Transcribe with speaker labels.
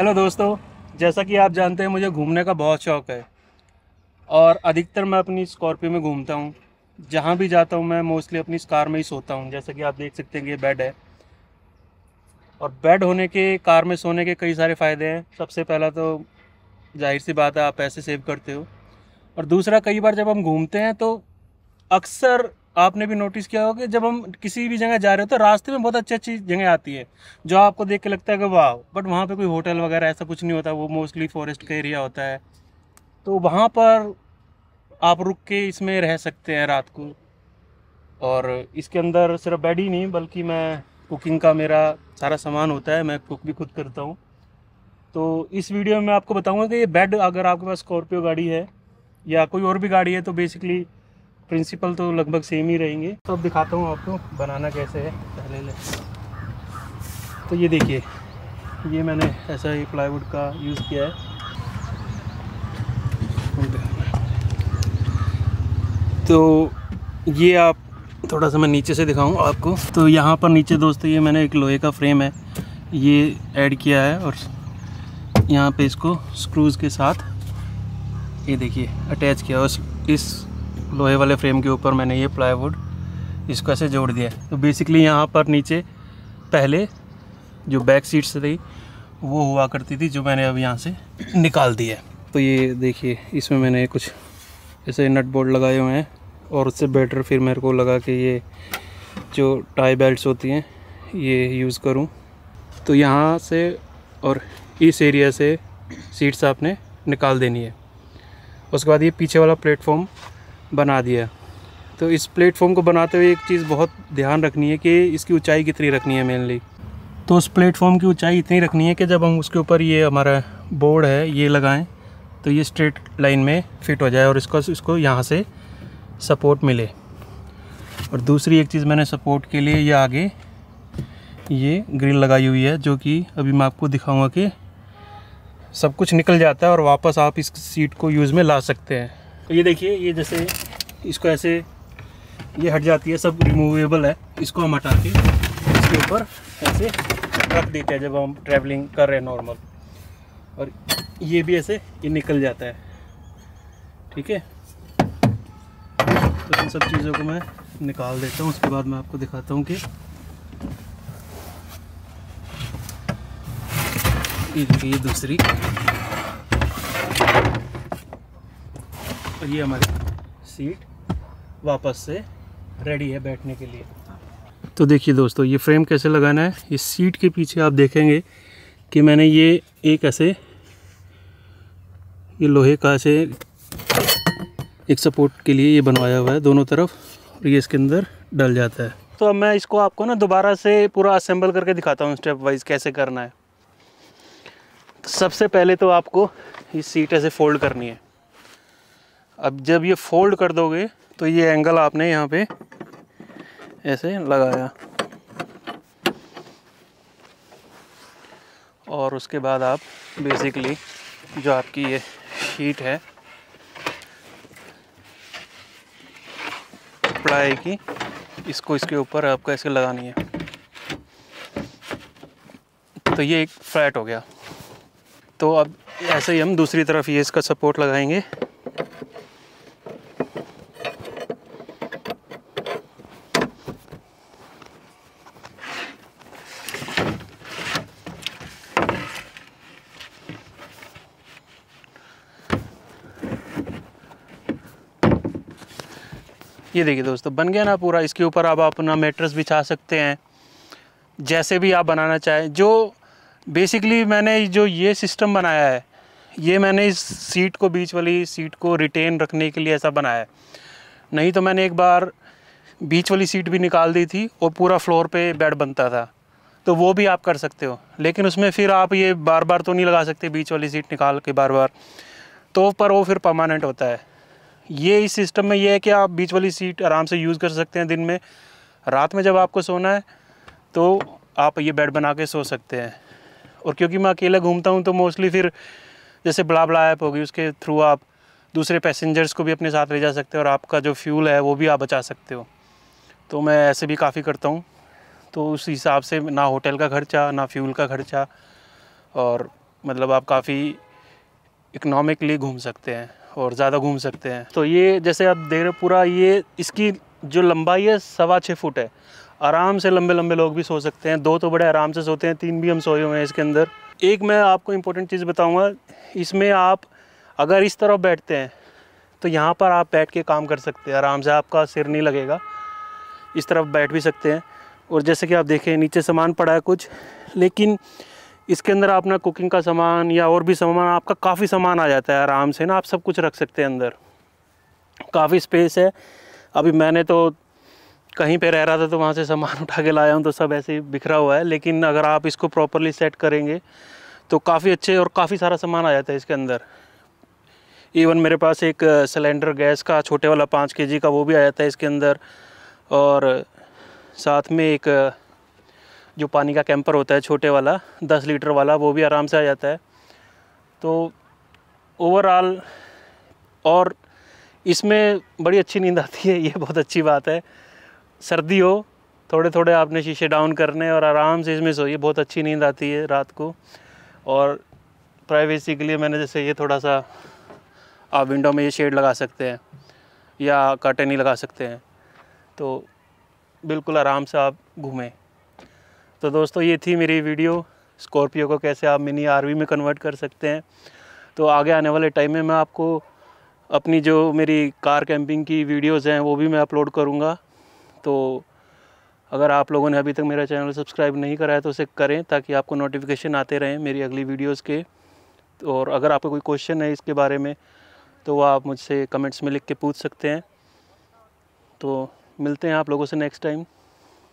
Speaker 1: hello दोस्तों जैसा कि आप जानते हैं मुझे घूमने का बहुत शौक़ है और अधिकतर मैं अपनी स्कॉर्पियो में घूमता हूँ जहाँ भी जाता हूँ मैं मोस्टली अपनी कार में ही सोता हूँ जैसा कि आप देख सकते हैं कि ये बेड है और बेड होने के कार में सोने के कई सारे फ़ायदे हैं सबसे पहला तो जाहिर सी बात है आप पैसे सेव करते हो और दूसरा कई बार जब हम घूमते हैं तो अक्सर आपने भी नोटिस किया होगा कि जब हम किसी भी जगह जा रहे हो तो रास्ते में बहुत अच्छी अच्छी जगह आती है जो आपको देख के लगता है कि वाह बट वहाँ पे कोई होटल वगैरह ऐसा कुछ नहीं होता वो मोस्टली फॉरेस्ट का एरिया होता है तो वहाँ पर आप रुक के इसमें रह सकते हैं रात को और इसके अंदर सिर्फ बेड ही नहीं बल्कि मैं कुकिंग का मेरा सारा सामान होता है मैं कुक भी खुद करता हूँ तो इस वीडियो में आपको बताऊँगा कि ये बेड अगर आपके पास स्कॉर्पियो गाड़ी है या कोई और भी गाड़ी है तो बेसिकली प्रिंसिपल तो लगभग सेम ही रहेंगे तो अब दिखाता हूँ आपको बनाना कैसे है पहले ले तो ये देखिए ये मैंने ऐसा ही प्लाईवुड का यूज़ किया है तो ये आप थोड़ा सा मैं नीचे से दिखाऊँ आपको तो यहाँ पर नीचे दोस्तों ये मैंने एक लोहे का फ्रेम है ये ऐड किया है और यहाँ पे इसको स्क्रूज़ के साथ ये देखिए अटैच किया और इस लोहे वाले फ्रेम के ऊपर मैंने ये प्लाईवुड इसको ऐसे जोड़ दिया तो बेसिकली यहाँ पर नीचे पहले जो बैक सीट्स थी वो हुआ करती थी जो मैंने अब यहाँ से निकाल दी है तो ये देखिए इसमें मैंने कुछ ऐसे नट बोल्ट लगाए हुए हैं और उससे बेटर फिर मेरे को लगा कि ये जो टाई बेल्ट्स होती हैं ये यूज़ करूँ तो यहाँ से और इस एरिया से सीट्स आपने निकाल देनी है उसके बाद ये पीछे वाला प्लेटफॉर्म बना दिया तो इस प्लेटफॉर्म को बनाते हुए एक चीज़ बहुत ध्यान रखनी है कि इसकी ऊंचाई कितनी रखनी है मेनली तो उस प्लेटफॉर्म की ऊंचाई इतनी रखनी है कि जब हम उसके ऊपर ये हमारा बोर्ड है ये लगाएं तो ये स्ट्रेट लाइन में फिट हो जाए और इसको इसको यहाँ से सपोर्ट मिले और दूसरी एक चीज़ मैंने सपोर्ट के लिए ये आगे ये ग्रिल लगाई हुई है जो कि अभी मैं आपको दिखाऊँगा कि सब कुछ निकल जाता है और वापस आप इस सीट को यूज़ में ला सकते हैं तो ये देखिए ये जैसे इसको ऐसे ये हट जाती है सब रिमूवेबल है इसको हम हटा के इसके ऊपर ऐसे रख देते हैं जब हम ट्रैवलिंग कर रहे हैं नॉर्मल और ये भी ऐसे ये निकल जाता है ठीक है तो इन सब चीज़ों को मैं निकाल देता हूँ उसके बाद मैं आपको दिखाता हूँ कि ये दूसरी और ये हमारी सीट वापस से रेडी है बैठने के लिए तो देखिए दोस्तों ये फ्रेम कैसे लगाना है इस सीट के पीछे आप देखेंगे कि मैंने ये एक ऐसे ये लोहे का ऐसे एक सपोर्ट के लिए ये बनवाया हुआ है दोनों तरफ और ये इसके अंदर डल जाता है तो अब मैं इसको आपको ना दोबारा से पूरा असेंबल करके दिखाता हूँ स्टेप वाइज कैसे करना है सबसे पहले तो आपको इस सीट ऐसे फोल्ड करनी है अब जब ये फोल्ड कर दोगे तो ये एंगल आपने यहाँ पे ऐसे लगाया और उसके बाद आप बेसिकली जो आपकी ये शीट है प्लाई की इसको इसके ऊपर आपका ऐसे लगानी है तो ये एक फ्लैट हो गया तो अब ऐसे ही हम दूसरी तरफ ये इसका सपोर्ट लगाएंगे ये देखिए दोस्तों बन गया ना पूरा इसके ऊपर आप अपना मेट्रस बिछा सकते हैं जैसे भी आप बनाना चाहें जो बेसिकली मैंने जो ये सिस्टम बनाया है ये मैंने इस सीट को बीच वाली सीट को रिटेन रखने के लिए ऐसा बनाया है नहीं तो मैंने एक बार बीच वाली सीट भी निकाल दी थी और पूरा फ्लोर पे बेड बनता था तो वो भी आप कर सकते हो लेकिन उसमें फिर आप ये बार बार तो नहीं लगा सकते बीच वाली सीट निकाल के बार बार तो पर वो फिर परमानेंट होता है ये इस सिस्टम में ये है कि आप बीच वाली सीट आराम से यूज़ कर सकते हैं दिन में रात में जब आपको सोना है तो आप ये बेड बना के सो सकते हैं और क्योंकि मैं अकेला घूमता हूँ तो मोस्टली फिर जैसे बड़ा बड़ा ऐप होगी उसके थ्रू आप दूसरे पैसेंजर्स को भी अपने साथ ले जा सकते हो और आपका जो फ्यूल है वो भी आप बचा सकते हो तो मैं ऐसे भी काफ़ी करता हूँ तो उस हिसाब से ना होटल का खर्चा ना फ्यूल का खर्चा और मतलब आप काफ़ी इकनॉमिकली घूम सकते हैं और ज़्यादा घूम सकते हैं तो ये जैसे आप देख रहे पूरा ये इसकी जो लंबाई है सवा छः फुट है आराम से लंबे लंबे लोग भी सो सकते हैं दो तो बड़े आराम से सोते हैं तीन भी हम सोए हुए हैं इसके अंदर एक मैं आपको इम्पोर्टेंट चीज़ बताऊँगा इसमें आप अगर इस तरफ बैठते हैं तो यहाँ पर आप बैठ के काम कर सकते हैं आराम से आपका सिर नहीं लगेगा इस तरफ बैठ भी सकते हैं और जैसे कि आप देखें नीचे सामान पड़ा है कुछ लेकिन इसके अंदर अपना कुकिंग का सामान या और भी सामान आपका काफ़ी सामान आ जाता है आराम से ना आप सब कुछ रख सकते हैं अंदर काफ़ी स्पेस है अभी मैंने तो कहीं पे रह रहा था तो वहाँ से सामान उठा के लाया हूँ तो सब ऐसे ही बिखरा हुआ है लेकिन अगर आप इसको प्रॉपरली सेट करेंगे तो काफ़ी अच्छे और काफ़ी सारा सामान आ जाता है इसके अंदर इवन मेरे पास एक सिलेंडर गैस का छोटे वाला पाँच के का वो भी आ जाता है इसके अंदर और साथ में एक जो पानी का कैंपर होता है छोटे वाला दस लीटर वाला वो भी आराम से आ जाता है तो ओवरऑल और इसमें बड़ी अच्छी नींद आती है ये बहुत अच्छी बात है सर्दी हो थोड़े थोड़े आपने शीशे डाउन करने और आराम से इसमें सोइए बहुत अच्छी नींद आती है रात को और प्राइवेसी के लिए मैंने जैसे ये थोड़ा सा आप विंडो में ये शेड लगा सकते हैं या कर्टन ही लगा सकते हैं तो बिल्कुल आराम से आप घूमें तो दोस्तों ये थी मेरी वीडियो स्कॉर्पियो को कैसे आप मिनी आरवी में कन्वर्ट कर सकते हैं तो आगे आने वाले टाइम में मैं आपको अपनी जो मेरी कार कैंपिंग की वीडियोस हैं वो भी मैं अपलोड करूँगा तो अगर आप लोगों ने अभी तक मेरा चैनल सब्सक्राइब नहीं कराया तो उसे करें ताकि आपको नोटिफिकेशन आते रहें मेरी अगली वीडियोस के और अगर आपको कोई क्वेश्चन है इसके बारे में तो वह आप मुझसे कमेंट्स में लिख के पूछ सकते हैं तो मिलते हैं आप लोगों से नेक्स्ट टाइम